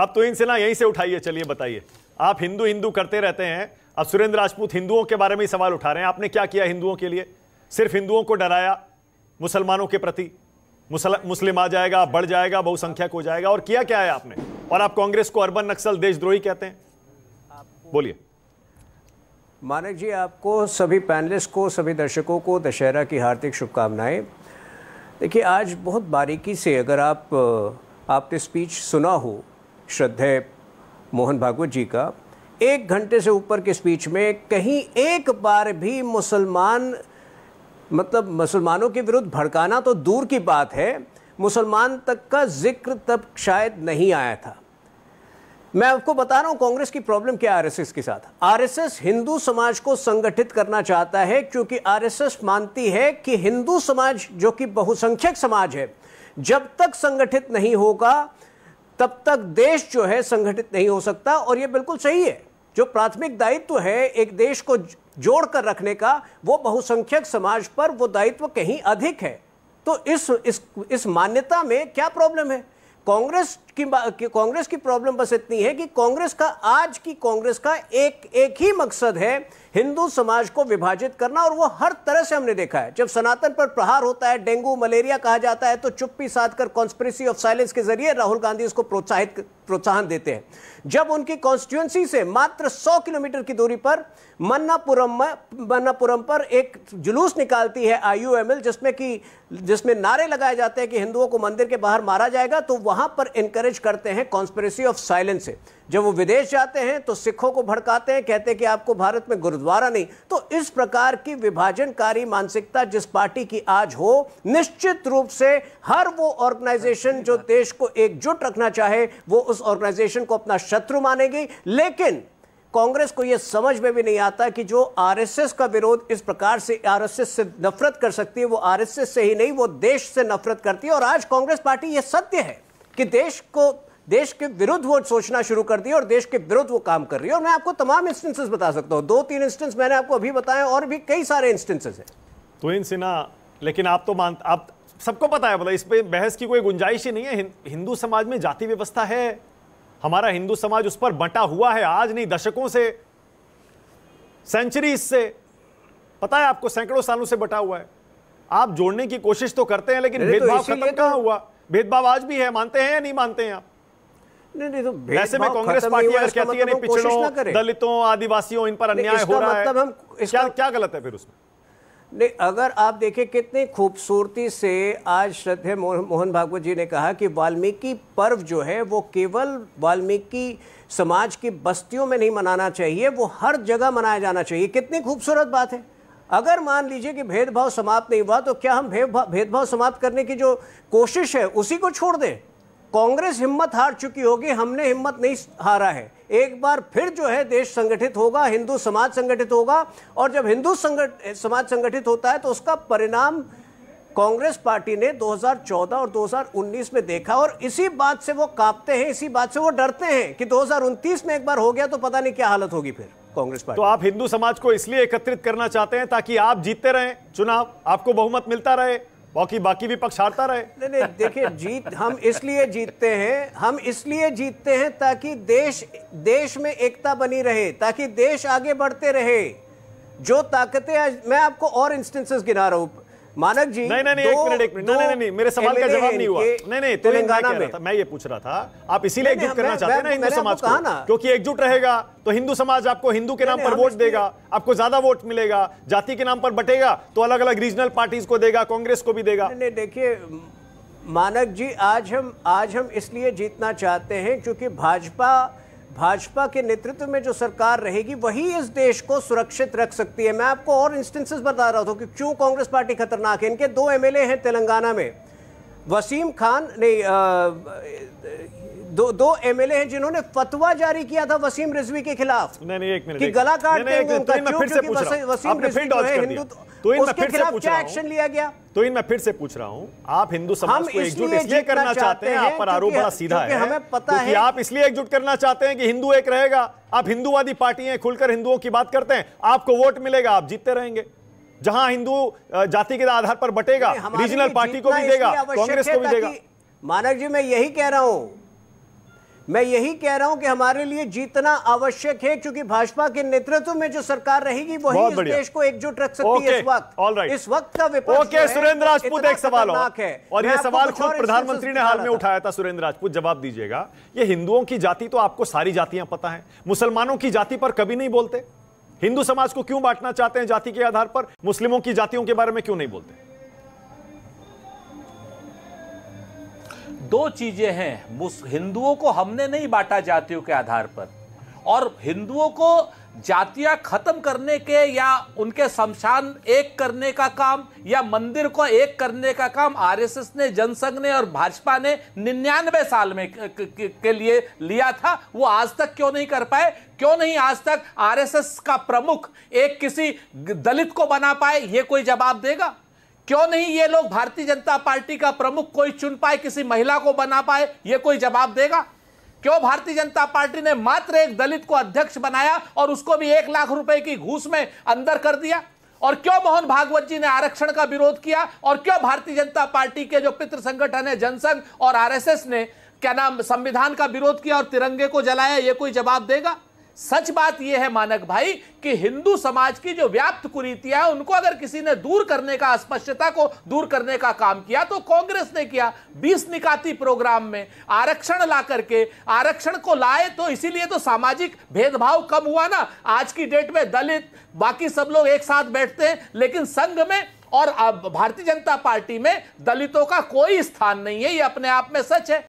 आप तो इनसे ना यहीं से उठाइए चलिए बताइए आप हिंदू हिंदू करते रहते हैं अब सुरेंद्र राजपूत हिंदुओं के बारे में ही सवाल उठा रहे हैं आपने क्या किया हिंदुओं के लिए सिर्फ हिंदुओं को डराया मुसलमानों के प्रति मुस्लिम आ जाएगा बढ़ जाएगा बहुसंख्यक हो जाएगा और किया क्या है आपने और आप कांग्रेस को अर्बन नक्सल देशद्रोही कहते हैं बोलिए मानक जी आपको सभी पैनलिस्ट को सभी दर्शकों को दशहरा की हार्दिक शुभकामनाएं देखिए आज बहुत बारीकी से अगर आप आपने स्पीच सुना हो श्रद्धेय मोहन भागवत जी का एक घंटे से ऊपर के स्पीच में कहीं एक बार भी मुसलमान मतलब मुसलमानों के विरुद्ध भड़काना तो दूर की बात है मुसलमान तक का जिक्र तब शायद नहीं आया था मैं आपको बता रहा हूं कांग्रेस की प्रॉब्लम क्या आरएसएस के साथ आरएसएस हिंदू समाज को संगठित करना चाहता है क्योंकि आरएसएस मानती है कि हिंदू समाज जो कि बहुसंख्यक समाज है जब तक संगठित नहीं होगा तब तक देश जो है संगठित नहीं हो सकता और ये बिल्कुल सही है जो प्राथमिक दायित्व है एक देश को जोड़ कर रखने का वो बहुसंख्यक समाज पर वो दायित्व कहीं अधिक है तो इस इस, इस मान्यता में क्या प्रॉब्लम है कांग्रेस की, कांग्रेस की प्रॉब्लम बस इतनी है कि कांग्रेस का आज की कांग्रेस का एक एक ही मकसद है हिंदू समाज को विभाजित करना और वो हर तरह से हमने देखा है जब सनातन पर प्रहार होता है डेंगू मलेरिया कहा जाता है तो चुप्पी साधकर कॉन्स्परेसी ऑफ साइलेंस के जरिए राहुल गांधी इसको प्रोत्साहित प्रोत्साहन देते हैं जब उनकी कॉन्स्टिट्युएंसी से मात्र 100 किलोमीटर की दूरी पर मन्नापुरम मन्नापुरम पर एक जुलूस निकालती है आईयूएमएल जिसमें कि जिसमें नारे लगाए जाते हैं कि हिंदुओं को मंदिर के बाहर मारा जाएगा तो वहां पर इनकरेज कवरेज करते हैं कॉन्स्परेसी ऑफ साइलेंस से जब वो विदेश जाते हैं तो सिखों को भड़काते हैं कहते हैं कि आपको भारत में गुरुद्वारा नहीं तो इस प्रकार की विभाजनकारी मानसिकता जिस पार्टी की आज हो निश्चित रूप से हर वो ऑर्गेनाइजेशन जो देश को एकजुट रखना चाहे वो उस ऑर्गेनाइजेशन को अपना शत्रु मानेगी लेकिन कांग्रेस को यह समझ में भी नहीं आता कि जो आरएसएस का विरोध इस प्रकार से आरएसएस से नफरत कर सकती है वो आरएसएस से ही नहीं वो देश से नफरत करती है और आज कांग्रेस पार्टी यह सत्य है कि देश को देश के विरुद्ध वो सोचना शुरू कर दी और देश के विरुद्ध वो काम कर रही है और मैं आपको तमाम इंस्टेंसेस बता सकता हूँ दो तीन इंस्टेंस मैंने आपको अभी बताया और भी कई सारे इंस्टेंसेस हैं तो इन सिन्हा लेकिन आप तो मान आप सबको पता है मतलब इस पर बहस की कोई गुंजाइश ही नहीं है हिंदू समाज में जाति व्यवस्था है हमारा हिंदू समाज उस पर बटा हुआ है आज नहीं दशकों से सेंचुरी से पता है आपको सैकड़ों सालों से बटा हुआ है आप जोड़ने की कोशिश तो करते हैं लेकिन तो भेदभाव तो खत्म कहाँ हुआ भेदभाव आज भी है मानते हैं या नहीं मानते हैं आप नहीं नहीं तो ऐसे में कांग्रेस पार्टी अगर कहती है मतलब नहीं पिछड़ों दलितों आदिवासियों इन पर अन्याय हो रहा मतलब है हम इसका क्या गलत है फिर उसमें नहीं अगर आप देखें कितनी खूबसूरती से आज श्रद्धे मोहन भागवत जी ने कहा कि वाल्मीकि पर्व जो है वो केवल वाल्मीकि समाज की बस्तियों में नहीं मनाना चाहिए वो हर जगह मनाया जाना चाहिए कितनी खूबसूरत बात है अगर मान लीजिए कि भेदभाव समाप्त नहीं हुआ तो क्या हम भेदभाव समाप्त करने की जो कोशिश है उसी को छोड़ दें कांग्रेस हिम्मत हार चुकी होगी हमने हिम्मत नहीं हारा है एक बार फिर जो है देश संगठित होगा हिंदू समाज संगठित होगा और जब हिंदू संगठ समाज संगठित होता है तो उसका परिणाम कांग्रेस पार्टी ने 2014 और 2019 में देखा और इसी बात से वो कांपते हैं इसी बात से वो डरते हैं कि दो में एक बार हो गया तो पता नहीं क्या हालत होगी फिर कांग्रेस पार्टी तो आप हिंदू समाज को इसलिए एकत्रित करना चाहते हैं ताकि आप जीतते रहें चुनाव आपको बहुमत मिलता रहे बाकी बाकी भी पक्ष हारता रहे नहीं नहीं देखिए जीत हम इसलिए जीतते हैं हम इसलिए जीतते हैं ताकि देश देश में एकता बनी रहे ताकि देश आगे बढ़ते रहे जो ताकतें आज मैं आपको और इंस्टेंसेस गिना रहा हूं मानक जी नहीं नहीं एक मिनट एक मिनट नहीं नहीं नहीं मेरे सवाल का जवाब नहीं हुआ नहीं नहीं तेलंगाना में मैं ये पूछ रहा था आप इसीलिए एकजुट करना चाहते हैं ना हिंदू समाज को क्योंकि एकजुट रहेगा तो हिंदू समाज आपको हिंदू के नाम पर वोट देगा आपको ज्यादा वोट मिलेगा जाति के नाम पर बटेगा तो अलग अलग रीजनल पार्टीज को देगा कांग्रेस को भी देगा देखिए मानक जी आज हम आज हम इसलिए जीतना चाहते हैं क्योंकि भाजपा भाजपा के नेतृत्व में जो सरकार रहेगी वही इस देश को सुरक्षित रख सकती है मैं आपको और इंस्टेंसेस बता रहा था कि क्यों कांग्रेस पार्टी खतरनाक है इनके दो एमएलए हैं तेलंगाना में वसीम खान ने दो दो एमएलए हैं जिन्होंने फतवा जारी किया था वसीम रिजवी के खिलाफ नहीं नहीं एक मिनट कि गला काट देंगे उनका क्यों क्योंकि वसीम रिजवी जो है तो तो उसके खिलाफ क्या एक्शन लिया गया तो इन मैं फिर से पूछ रहा हूं आप हिंदू समाज को एकजुट इसलिए करना चाहते हैं आप पर आरोप बड़ा सीधा है हमें पता है आप इसलिए एकजुट करना चाहते हैं कि हिंदू एक रहेगा आप हिंदूवादी पार्टी हैं खुलकर हिंदुओं की बात करते हैं आपको वोट मिलेगा आप जीतते रहेंगे जहां हिंदू जाति के आधार पर बटेगा रीजनल पार्टी को भी देगा कांग्रेस को भी देगा मानक जी मैं यही कह रहा हूं मैं यही कह रहा हूं कि हमारे लिए जीतना आवश्यक है क्योंकि भाजपा के नेतृत्व में जो सरकार रहेगी वही इस देश को एकजुट रख सकती है इस वक्त right. इस वक्त का विपक्ष सुरेंद्र राजपूत एक सवाल है और यह सवाल खुद प्रधानमंत्री ने हाल में उठाया था सुरेंद्र राजपूत जवाब दीजिएगा ये हिंदुओं की जाति तो आपको सारी जातियां पता है मुसलमानों की जाति पर कभी नहीं बोलते हिंदू समाज को क्यों बांटना चाहते हैं जाति के आधार पर मुस्लिमों की जातियों के बारे में क्यों नहीं बोलते दो चीज़ें हैं हिंदुओं को हमने नहीं बांटा जातियों के आधार पर और हिंदुओं को जातियां खत्म करने के या उनके शमशान एक करने का काम या मंदिर को एक करने का काम आरएसएस ने जनसंघ ने और भाजपा ने निन्यानवे साल में के लिए लिया था वो आज तक क्यों नहीं कर पाए क्यों नहीं आज तक आरएसएस का प्रमुख एक किसी दलित को बना पाए ये कोई जवाब देगा क्यों नहीं ये लोग भारतीय जनता पार्टी का प्रमुख कोई चुन पाए किसी महिला को बना पाए ये कोई जवाब देगा क्यों भारतीय जनता पार्टी ने मात्र एक दलित को अध्यक्ष बनाया और उसको भी एक लाख रुपए की घूस में अंदर कर दिया और क्यों मोहन भागवत जी ने आरक्षण का विरोध किया और क्यों भारतीय जनता पार्टी के जो पितृ संगठन है जनसंघ और आरएसएस ने क्या नाम संविधान का विरोध किया और तिरंगे को जलाया ये कोई जवाब देगा सच बात यह है मानक भाई कि हिंदू समाज की जो व्याप्त कुरीतियां हैं उनको अगर किसी ने दूर करने का अस्पष्टता को दूर करने का काम किया तो कांग्रेस ने किया बीस निकाती प्रोग्राम में आरक्षण ला करके आरक्षण को लाए तो इसीलिए तो सामाजिक भेदभाव कम हुआ ना आज की डेट में दलित बाकी सब लोग एक साथ बैठते हैं लेकिन संघ में और भारतीय जनता पार्टी में दलितों का कोई स्थान नहीं है ये अपने आप में सच है